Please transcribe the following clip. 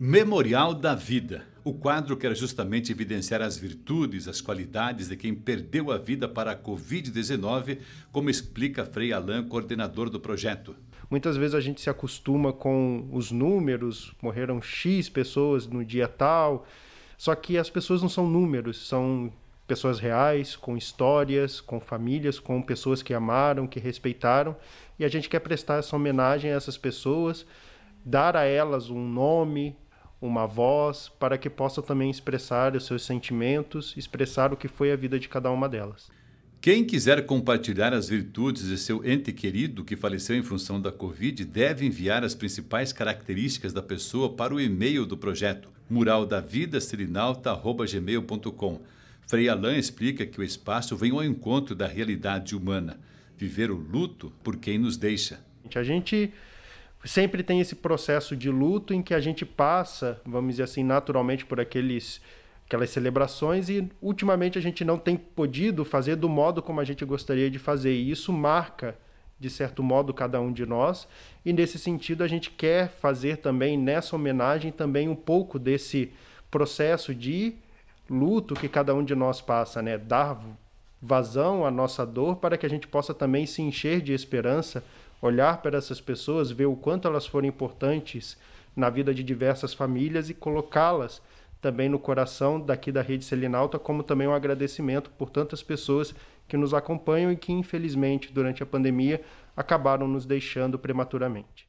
Memorial da Vida. O quadro quer justamente evidenciar as virtudes, as qualidades de quem perdeu a vida para a Covid-19, como explica Frei Alain, coordenador do projeto. Muitas vezes a gente se acostuma com os números, morreram X pessoas no dia tal, só que as pessoas não são números, são pessoas reais, com histórias, com famílias, com pessoas que amaram, que respeitaram, e a gente quer prestar essa homenagem a essas pessoas, dar a elas um nome, uma voz, para que possa também expressar os seus sentimentos, expressar o que foi a vida de cada uma delas. Quem quiser compartilhar as virtudes de seu ente querido que faleceu em função da Covid deve enviar as principais características da pessoa para o e-mail do projeto muraldavidaserenalta.gmail.com. Frei Alain explica que o espaço vem ao encontro da realidade humana, viver o luto por quem nos deixa. A gente sempre tem esse processo de luto em que a gente passa, vamos dizer assim, naturalmente por aqueles aquelas celebrações e ultimamente a gente não tem podido fazer do modo como a gente gostaria de fazer e isso marca de certo modo cada um de nós e nesse sentido a gente quer fazer também nessa homenagem também um pouco desse processo de luto que cada um de nós passa, né? Dar vazão à nossa dor para que a gente possa também se encher de esperança, olhar para essas pessoas, ver o quanto elas foram importantes na vida de diversas famílias e colocá-las também no coração daqui da Rede Selinalta, como também um agradecimento por tantas pessoas que nos acompanham e que, infelizmente, durante a pandemia, acabaram nos deixando prematuramente.